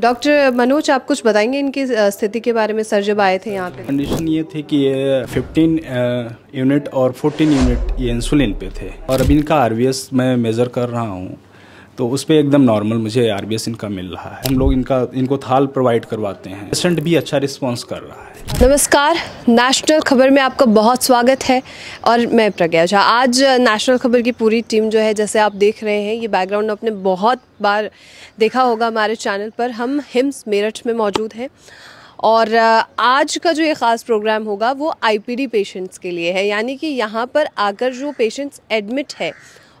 Doctor Manoj आप कुछ बताएंगे इनकी स्थिति के बारे में सर जब आए थे यहाँ पे कंडीशन ये थे कि ये 15 यूनिट और 14 यूनिट ये इंसुलिन पे थे और अब इनका आरवीएस मैं मेज़र कर रहा हूँ तो उस पर एकदम नॉर्मल मुझे आर इनका मिल रहा है हम लोग इनका इनको थाल प्रोवाइड करवाते हैं पेशेंट भी अच्छा रिस्पॉन्स कर रहा है नमस्कार नेशनल खबर में आपका बहुत स्वागत है और मैं प्रज्ञा झा आज नेशनल खबर की पूरी टीम जो है जैसे आप देख रहे हैं ये बैकग्राउंड आपने बहुत बार देखा होगा हमारे चैनल पर हम हिम्स मेरठ में मौजूद हैं और आज का जो ये ख़ास प्रोग्राम होगा वो आईपीडी पेशेंट्स के लिए है यानी कि यहाँ पर आकर जो पेशेंट्स एडमिट है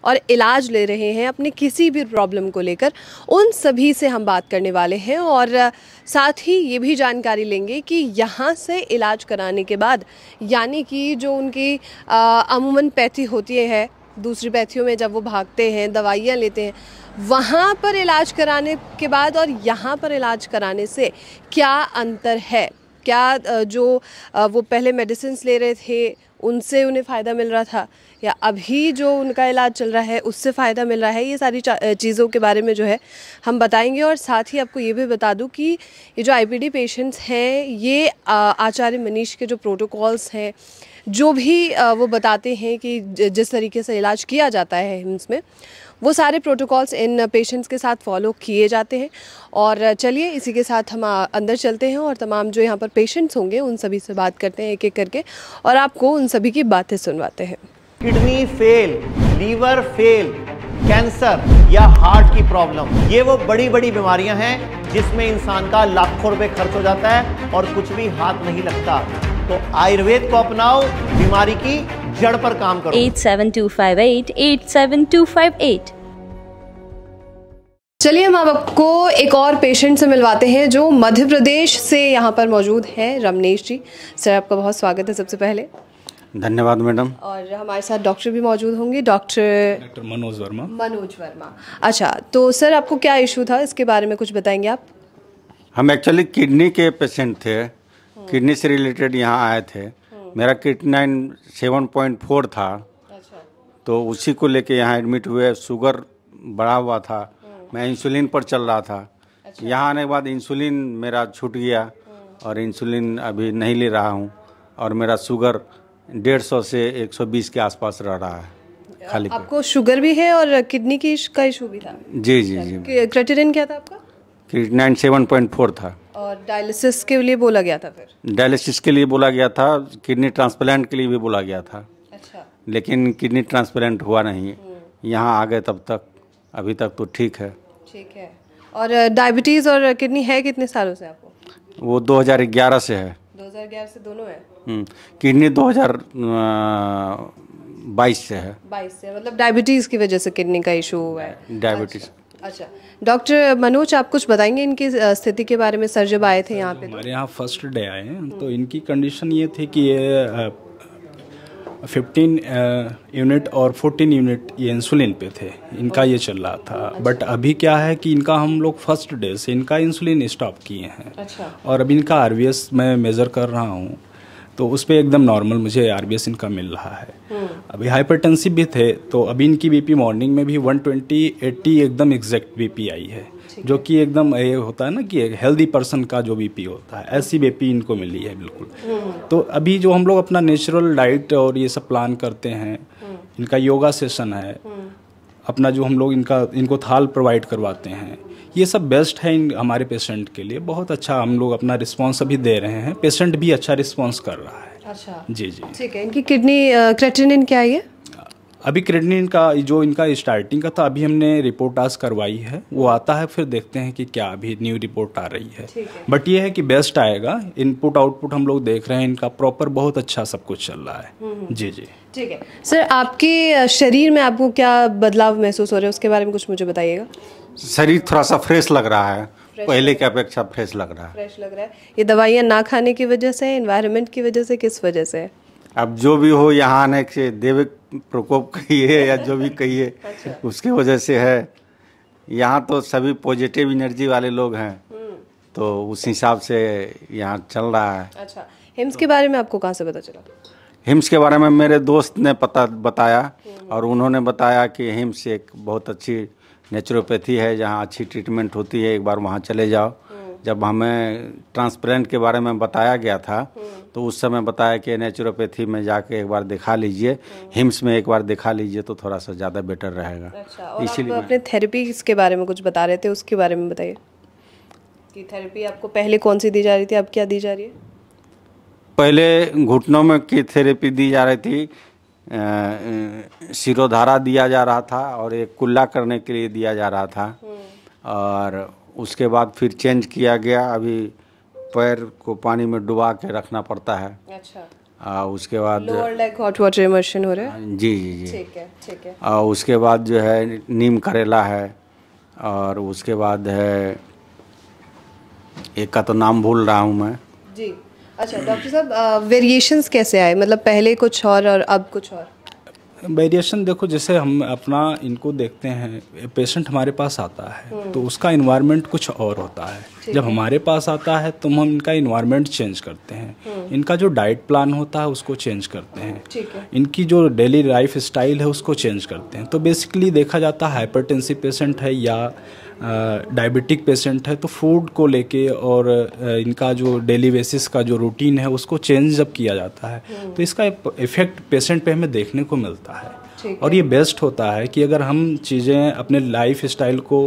और इलाज ले रहे हैं अपने किसी भी प्रॉब्लम को लेकर उन सभी से हम बात करने वाले हैं और साथ ही ये भी जानकारी लेंगे कि यहाँ से इलाज कराने के बाद यानी कि जो उनकी अमूमन पैथी होती है दूसरी पैथियों में जब वो भागते हैं दवाइयाँ लेते हैं वहाँ पर इलाज कराने के बाद और यहाँ पर इलाज कराने से क्या अंतर है क्या जो वो पहले मेडिसिन ले रहे थे उनसे उन्हें फ़ायदा मिल रहा था या अभी जो उनका इलाज चल रहा है उससे फ़ायदा मिल रहा है ये सारी चीज़ों के बारे में जो है हम बताएंगे और साथ ही आपको ये भी बता दूं कि ये जो आईपीडी पेशेंट्स हैं ये आचार्य मनीष के जो प्रोटोकॉल्स हैं जो भी वो बताते हैं कि जिस तरीके से इलाज किया जाता है हिम्स में वो सारे प्रोटोकॉल्स इन पेशेंट्स के साथ फॉलो किए जाते हैं और चलिए इसी के साथ हम अंदर चलते हैं और तमाम जो यहाँ पर पेशेंट्स होंगे उन सभी से बात करते हैं एक एक करके और आपको उन सभी की बातें सुनवाते हैं kidney fail liver fail cancer या हार्ट की प्रॉब्लम ये वो बड़ी बड़ी बीमारियां हैं जिसमें इंसान का लाखों रुपए खर्च हो जाता है और कुछ भी हाथ नहीं लगता तो आयुर्वेद को अपनाओ बीमारी की जड़ पर काम करो फाइव एट चलिए हम आपको एक और पेशेंट से मिलवाते हैं जो मध्य प्रदेश से यहाँ पर मौजूद हैं रमनेश जी सर आपका बहुत स्वागत है सबसे पहले धन्यवाद मैडम और हमारे साथ डॉक्टर भी मौजूद होंगे डॉक्टर डॉक्टर मनोज वर्मा मनोज वर्मा अच्छा तो सर आपको क्या इशू था इसके बारे में कुछ बताएंगे आप हम एक्चुअली किडनी के पेशेंट थे किडनी से रिलेटेड यहाँ आए थे हम्म। मेरा किडनाइन सेवन पॉइंट फोर था अच्छा। तो उसी को लेके यहाँ एडमिट हुए शुगर बढ़ा हुआ था हम्म। मैं इंसुलिन पर चल रहा था अच्छा। यहाँ आने के बाद इंसुलिन मेरा छूट गया हम्म। और इंसुलिन अभी नहीं ले रहा हूँ और मेरा शुगर डेढ़ सौ से एक सौ बीस के आसपास रह रहा है खाली आपको शुगर भी है और किडनी की का इशू भी था जी जी जी क्राइटेरियन क्या था आपका क्रिटनाइन सेवन पॉइंट फोर था और डायलिसिस के लिए बोला गया था फिर डायलिसिस के लिए बोला गया था किडनी ट्रांसप्लांट के लिए भी बोला गया था अच्छा लेकिन किडनी ट्रांसप्लांट हुआ नहीं हम्म। यहाँ आ गए तब तक अभी तक तो ठीक है ठीक है और डायबिटीज़ और किडनी है कितने सालों से आपको वो 2011 से है 2011 से दोनों है किडनी हम्म। 2022 से है 22 से मतलब डायबिटीज़ की वजह से किडनी का इशू हुआ है डायबिटीज़ अच्छा। अच्छा डॉक्टर मनोज आप कुछ बताएंगे इनकी स्थिति के बारे में सर जब आए थे यहाँ पे तो? हमारे यहाँ फर्स्ट डे आए हैं तो हम्म। इनकी कंडीशन ये थी कि ये फिफ्टीन यूनिट और फोर्टीन यूनिट ये इंसुलिन पे थे इनका ये चल रहा था अच्छा। बट अभी क्या है कि इनका हम लोग फर्स्ट डे से इनका इंसुलिन स्टॉप किए हैं अच्छा। और अब इनका आर मैं मेज़र कर रहा हूँ तो उस पर एकदम नॉर्मल मुझे आर इनका मिल रहा है हम्म। अभी हाइपर भी थे तो अभी इनकी बी मॉर्निंग में भी वन ट्वेंटी एकदम एग्जैक्ट बी आई है जो कि एकदम ये होता है ना कि हेल्दी पर्सन का जो बीपी होता है ऐसी बीपी इनको मिली है बिल्कुल हम्म। तो अभी जो हम लोग अपना नेचुरल डाइट और ये सब प्लान करते हैं हम्म। इनका योगा सेशन है अपना जो हम लोग इनका इनको थाल प्रोवाइड करवाते हैं ये सब बेस्ट है इन हमारे पेशेंट के लिए बहुत अच्छा हम लोग अपना रिस्पॉन्स अभी दे रहे हैं पेशेंट भी अच्छा रिस्पॉन्स कर रहा है अच्छा जी जी ठीक है इनकी किडनी क्रेटिनिन क्या है अभी क्रेडिनिन का जो इनका स्टार्टिंग का था अभी हमने रिपोर्ट आज करवाई है वो आता है फिर देखते हैं कि क्या अभी न्यू रिपोर्ट आ रही है, है। बट ये है कि बेस्ट आएगा इनपुट आउटपुट हम लोग देख रहे हैं इनका प्रॉपर बहुत अच्छा सब कुछ चल रहा है हम्म, हम्म। जी जी ठीक है सर आपके शरीर में आपको क्या बदलाव महसूस हो रहे हैं उसके बारे में कुछ मुझे बताइएगा शरीर थोड़ा सा फ्रेश लग रहा है पहले की अपेक्षा फ्रेश लग रहा है फ्रेश लग रहा है ये दवाइयाँ ना खाने की वजह से इन्वायरमेंट की वजह से किस वजह से अब जो भी हो यहाँ आने के देव प्रकोप कहिए या जो भी कहिए अच्छा। उसकी वजह से है यहाँ तो सभी पॉजिटिव एनर्जी वाले लोग हैं हम्म। तो उस हिसाब से यहाँ चल रहा है अच्छा हिम्स के बारे में आपको कहाँ से पता चला हिम्स के बारे में मेरे दोस्त ने पता बताया हम्म। और उन्होंने बताया कि हिम्स एक बहुत अच्छी नेचुरोपैथी है जहाँ अच्छी ट्रीटमेंट होती है एक बार वहाँ चले जाओ हम्म। जब हमें ट्रांसप्लेंट के बारे में बताया गया था हम्म। तो उस समय बताया कि नेचुरोपैथी में जाके एक बार दिखा लीजिए हम्म। हिम्स में एक बार दिखा लीजिए तो थोड़ा सा ज़्यादा बेटर रहेगा अच्छा, इसीलिए अपने थेरेपी के बारे में कुछ बता रहे थे उसके बारे में बताइए कि थेरेपी आपको पहले कौन सी दी जा रही थी अब क्या दी जा रही है पहले घुटनों में की थेरेपी दी जा रही थी सिरोधारा दिया जा रहा था और एक कुल्ला करने के लिए दिया जा रहा था हम्म। और उसके बाद फिर चेंज किया गया अभी पैर को पानी में डुबा के रखना पड़ता है अच्छा आ, उसके बाद हॉट वाटर इमर्शन हो रहा है हाँ, जी जी जी ठीक है ठीक है आ, उसके बाद जो है नीम करेला है और उसके बाद है एक का तो नाम भूल रहा हूँ मैं जी अच्छा डॉक्टर साहब वेरिएशंस कैसे आए मतलब पहले कुछ और और अब कुछ और वेरिएशन देखो जैसे हम अपना इनको देखते हैं पेशेंट हमारे पास आता है हम्म। तो उसका इन्वायरमेंट कुछ और होता है जब हमारे पास आता है तो हम इनका इन्वायरमेंट चेंज करते हैं हम्म। इनका जो डाइट प्लान होता है उसको चेंज करते हैं है। इनकी जो डेली लाइफ स्टाइल है उसको चेंज करते हैं तो बेसिकली देखा जाता है हाइपरटेंसिव पेशेंट है या डायबिटिक पेशेंट है तो फूड को लेके और इनका जो डेली बेसिस का जो रूटीन है उसको चेंज जब किया जाता है हम्म। तो इसका इफ़ेक्ट पेशेंट पे हमें देखने को मिलता है और ये बेस्ट होता है कि अगर हम चीज़ें अपने लाइफ स्टाइल को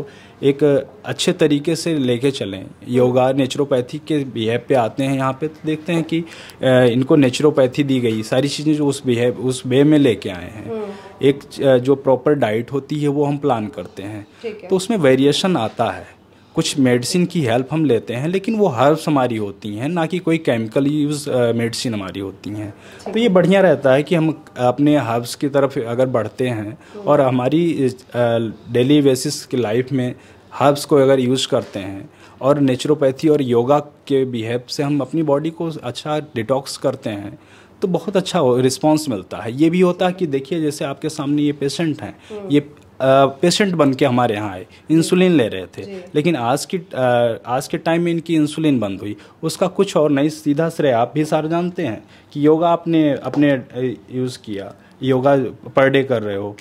एक अच्छे तरीके से लेके चलें योगा नेचुरोपैथी के बिहेव पे आते हैं यहाँ पे तो देखते हैं कि इनको नेचुरोपैथी दी गई सारी चीज़ें जो उस बिहेव उस वे में लेके आए हैं हम्म। एक जो प्रॉपर डाइट होती है वो हम प्लान करते हैं तो उसमें वेरिएशन आता है कुछ मेडिसिन की हेल्प हम लेते हैं लेकिन वो हर्ब्स हमारी होती हैं ना कि कोई केमिकल यूज़ मेडिसिन हमारी होती हैं तो ये बढ़िया रहता है कि हम अपने हर्ब्स की तरफ अगर बढ़ते हैं और हमारी डेली बेसिस की लाइफ में हर्ब्स को अगर यूज़ करते हैं और नेचुरोपैथी और योगा के बिहेव से हम अपनी बॉडी को अच्छा डिटॉक्स करते हैं तो बहुत अच्छा रिस्पॉन्स मिलता है ये भी होता है कि देखिए जैसे आपके सामने ये पेशेंट हैं हम्म। ये पेशेंट बन के हमारे यहाँ आए इंसुलिन ले रहे थे लेकिन आज की आज के टाइम में इनकी इंसुलिन बंद हुई उसका कुछ और नहीं सीधा श्रेय आप भी सारे जानते हैं कि योगा आपने अपने यूज़ किया योगा पर डे कर रहे हो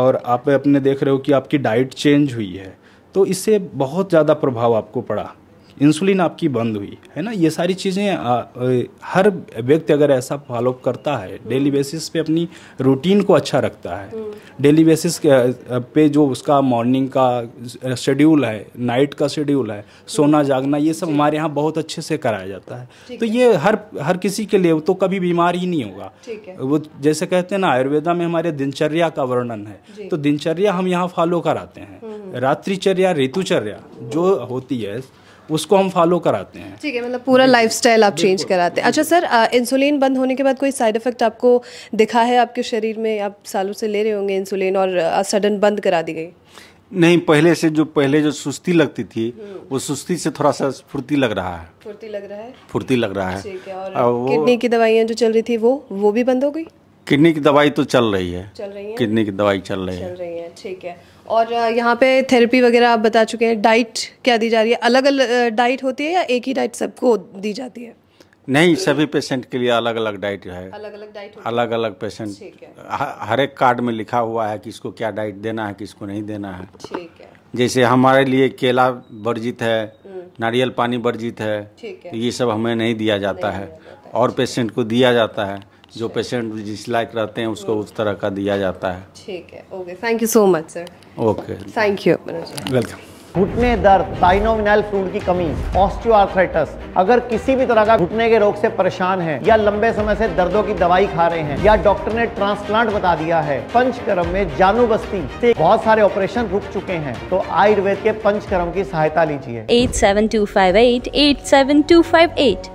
और आप अपने देख रहे हो कि आपकी डाइट चेंज हुई है तो इससे बहुत ज़्यादा प्रभाव आपको पड़ा इंसुलिन आपकी बंद हुई है ना ये सारी चीज़ें हर व्यक्ति अगर ऐसा फॉलोअप करता है डेली बेसिस पे अपनी रूटीन को अच्छा रखता है डेली हम्म। बेसिस पे जो उसका मॉर्निंग का शेड्यूल है नाइट का शेड्यूल है सोना जागना ये सब हमारे यहाँ बहुत अच्छे से कराया जाता है तो ये हर हर किसी के लिए तो कभी बीमार ही नहीं होगा वो जैसे कहते हैं ना आयुर्वेदा में हमारे दिनचर्या का वर्णन है तो दिनचर्या हम यहाँ फॉलो कराते हैं हम्म, हम्म। रात्रिचर्या ऋतुचर्या जो होती है उसको हम फॉलो कराते हैं ठीक है मतलब पूरा लाइफस्टाइल आप चेंज कराते हैं अच्छा सर इंसुलिन बंद होने के बाद कोई साइड इफेक्ट आपको दिखा है आपके शरीर में आप सालों से ले रहे होंगे इंसुलिन और सडन बंद करा दी गई नहीं पहले से जो पहले जो सुस्ती लगती थी हम्म। वो सुस्ती से थोड़ा सा फुर्ती लग रहा है फुर्ती लग रहा है फुर्ती लग रहा है और किडनी की दवाइयाँ जो चल रही थी वो वो भी बंद हो गई किडनी की दवाई तो चल रही है किडनी की दवाई चल रही है चल रही है ठीक है और यहाँ पे थेरेपी वगैरह आप बता चुके हैं डाइट क्या दी जा रही है अलग अलग डाइट होती है या एक ही डाइट सबको दी जाती है नहीं सभी पेशेंट के लिए अलग अलग डाइट है अलग अलग डाइट अलग अलग पेशेंट हर एक कार्ड में लिखा हुआ है कि इसको क्या डाइट देना है किसको नहीं देना है ठीक है जैसे हमारे लिए केला वर्जित है हम्म। नारियल पानी वर्जित है, है। तो ये सब हमें नहीं दिया जाता नहीं है और पेशेंट को दिया जाता है जो पेशेंट जिस लाइक रहते हैं उसको उस तरह का दिया जाता है ठीक है okay thank you so much sir okay thank you welcome घुटने दर्द टाइनोमिनाइल फ्लूड की कमी ऑस्टियोआर्थराइटिस अगर किसी भी तरह का घुटने के रोग से परेशान है या लंबे समय से दर्दों की दवाई खा रहे हैं या डॉक्टर ने ट्रांसप्लांट बता दिया है पंचकर्म में जानू बस्ती से बहुत सारे ऑपरेशन रुक चुके हैं तो आयुर्वेद के पंचकर्म की सहायता लीजिए eight seven two five eight eight seven two five eight